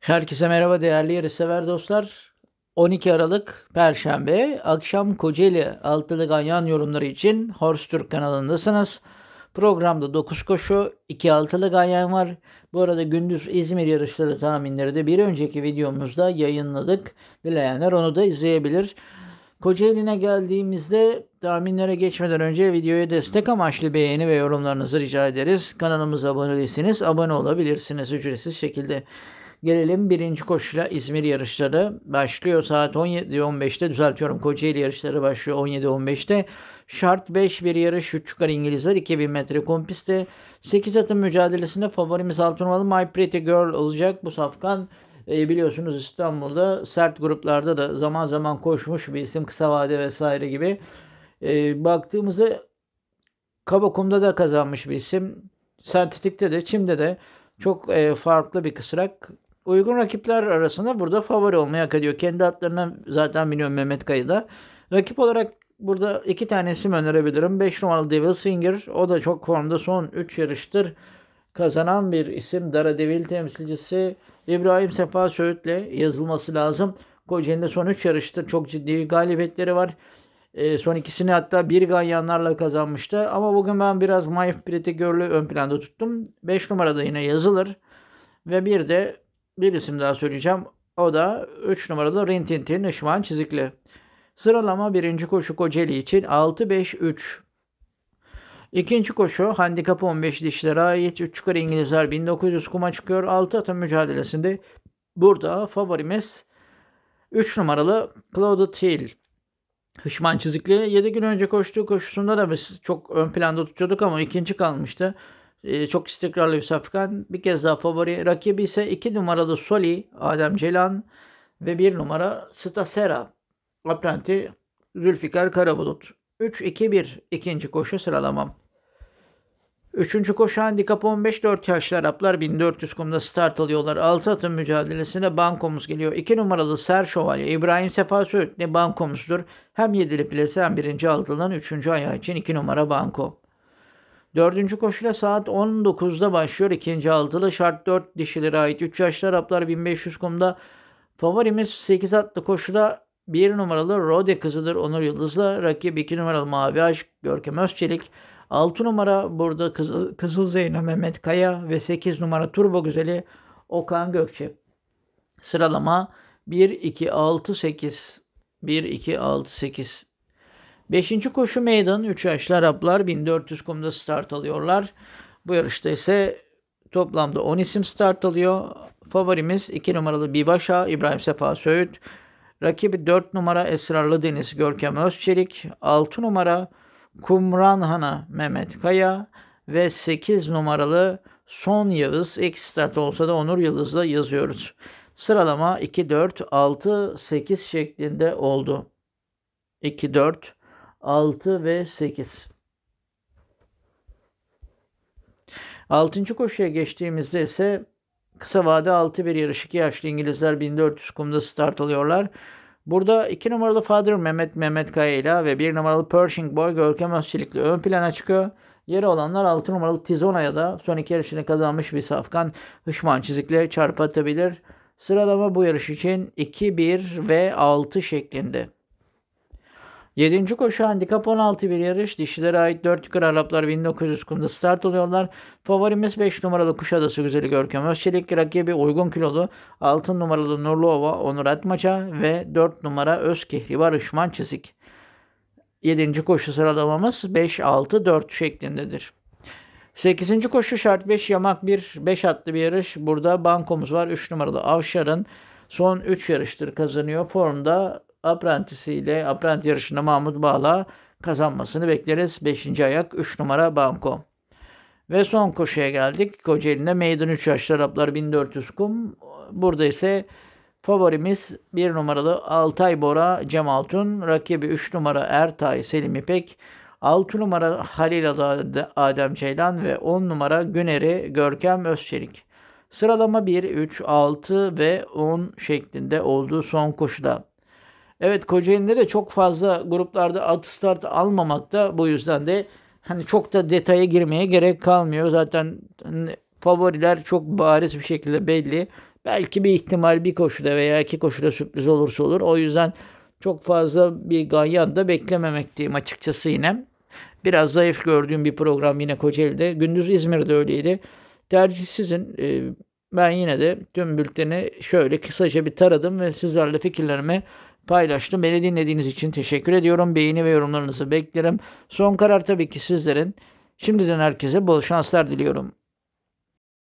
Herkese merhaba değerli yarış sever dostlar. 12 Aralık Perşembe akşam Kocaeli Altılı Ganyan yorumları için Horse Türk kanalındasınız. Programda 9 koşu, 2 altılı ganyan var. Bu arada gündüz İzmir yarışları tahminleri de bir önceki videomuzda yayınladık. Dileyenler onu da izleyebilir. Kocaeli'ne geldiğimizde tahminlere geçmeden önce videoya destek amaçlı beğeni ve yorumlarınızı rica ederiz. Kanalımıza abone değilseniz abone olabilirsiniz ücretsiz şekilde. Gelelim birinci koşuyla İzmir yarışları başlıyor. Saat 17.15'te düzeltiyorum. Kocaeli yarışları başlıyor 17.15'te. Şart 5 bir yarış 3 çıkar İngilizler 2000 metre kompiste. 8 atın mücadelesinde favorimiz altın numaralı My Pretty Girl olacak. Bu safkan e, biliyorsunuz İstanbul'da sert gruplarda da zaman zaman koşmuş bir isim kısa vade vesaire gibi. E, baktığımızda Kabakum'da da kazanmış bir isim. Sentetik'te de Çim'de de çok e, farklı bir kısrak uygun rakipler arasında burada favori olmaya hak ediyor. Kendi atlarına zaten biliyorum Mehmet Kayı'da. Rakip olarak burada iki tane isim önerebilirim. 5 numaralı Devil's Finger. O da çok formda. Son 3 yarıştır kazanan bir isim. Dara Devil temsilcisi İbrahim Sefa Söğüt'le yazılması lazım. Kocaeli'nde son 3 yarıştır çok ciddi galibiyetleri var. E, son ikisini hatta bir ganyanlarla kazanmıştı. Ama bugün ben biraz Mayf Pretty Girl'ü ön planda tuttum. 5 numarada yine yazılır. Ve bir de bir isim daha söyleyeceğim. O da 3 numaralı Rintintin Işman Çizikli. Sıralama birinci koşu Kocaeli için 6-5-3. İkinci koşu handikap 15 dişlere ait 3 yukarı İngilizler 1900 kuma çıkıyor. 6 atın mücadelesinde burada favorimiz 3 numaralı Claude Till, Hışman Çizikli 7 gün önce koştuğu koşusunda da biz çok ön planda tutuyorduk ama ikinci kalmıştı. Ee, çok istikrarlı bir Safkan. Bir kez daha favori. Rakibi ise 2 numaralı Soli, Adem Celan ve 1 numara Stasera. Apprenti Zülfikar Karabulut. 3-2-1 ikinci koşu sıralamam. Üçüncü koşu handikap 15-4 yaşlı Araplar 1400 kumda start alıyorlar. Altı atın mücadelesine bankomuz geliyor. 2 numaralı Ser Şövalye İbrahim Sefa Söğütlü bankomuzdur. Hem yedili plase hem birinci altılan üçüncü ayağı için 2 numara banko. Dördüncü koşuyla saat 19'da başlıyor. İkinci altılı şart 4 dişilere ait. 3 yaşlı Araplar 1500 kumda. Favorimiz 8 atlı koşuda 1 numaralı Rode kızıdır Onur Yıldız'la. Rakip 2 numaralı Mavi Aşk Görkem Özçelik. 6 numara burada Kızıl, Kızıl Zeyno Mehmet Kaya ve 8 numara Turbo Güzeli Okan Gökçe. Sıralama 1, 2, 6, 8. 1, 2, 6, 8. Beşinci koşu meydanı 3 yaşlı Araplar 1400 kumda start alıyorlar. Bu yarışta ise toplamda 10 isim start alıyor. Favorimiz 2 numaralı Bibaşa İbrahim Sefa Söğüt. Rakibi 4 numara Esrarlı Deniz Görkem Özçelik. 6 numara Kumranhana Mehmet Kaya ve 8 numaralı Son Yavuz ilk start olsa da Onur Yıldız'la yazıyoruz. Sıralama 2, 4, 6, 8 şeklinde oldu. 2, 4, 6 ve 8. Altıncı koşuya geçtiğimizde ise kısa vade 6 bir yarış 2 yaşlı İngilizler 1400 kumda start alıyorlar. Burada 2 numaralı Father Mehmet Mehmet Kaya ve 1 numaralı Pershing Boy Görkem Özçelik'le ön plana çıkıyor. Yeri olanlar 6 numaralı Tizona'ya da son iki yarışını kazanmış bir safkan Hışman çizikle çarpatabilir. Sıralama bu yarış için 2, 1 ve 6 şeklinde. 7. koşu handikap 16 bir yarış. Dişilere ait 4 yukarı Araplar 1900 kumda start oluyorlar. Favorimiz 5 numaralı Kuşadası güzeli Görkem Özçelik. Rakibi uygun kilolu 6 numaralı Nurluova Onur Atmaca ve 4 numara Özkehri Barış çizik. 7. koşu sıralamamız 5-6-4 şeklindedir. 8. koşu şart 5 yamak 1 5 atlı bir yarış. Burada bankomuz var 3 numaralı Avşar'ın son 3 yarıştır kazanıyor. Formda aprentisiyle aprent yarışında Mahmut Bağla kazanmasını bekleriz. 5. ayak 3 numara Banko Ve son koşuya geldik. Kocaeli'nde meydan 3 yaşlı Araplar 1400 kum. Burada ise favorimiz 1 numaralı Altay Bora Cem Altun. Rakibi 3 numara Ertay Selim İpek. 6 numara Halil Adem Ceylan ve 10 numara Güner'i Görkem Özçelik. Sıralama 1, 3, 6 ve 10 şeklinde olduğu son koşuda. Evet Kocaeli'nde de çok fazla gruplarda alt start almamak da bu yüzden de hani çok da detaya girmeye gerek kalmıyor. Zaten hani favoriler çok bariz bir şekilde belli. Belki bir ihtimal bir koşuda veya iki koşuda sürpriz olursa olur. O yüzden çok fazla bir ganyan da beklememek beklememekteyim açıkçası yine. Biraz zayıf gördüğüm bir program yine Kocaeli'de. Gündüz İzmir'de öyleydi. Tercih sizin. Ee, ben yine de tüm bülteni şöyle kısaca bir taradım ve sizlerle fikirlerimi paylaştım. Beni dinlediğiniz için teşekkür ediyorum. Beğeni ve yorumlarınızı beklerim. Son karar tabii ki sizlerin. Şimdiden herkese bol şanslar diliyorum.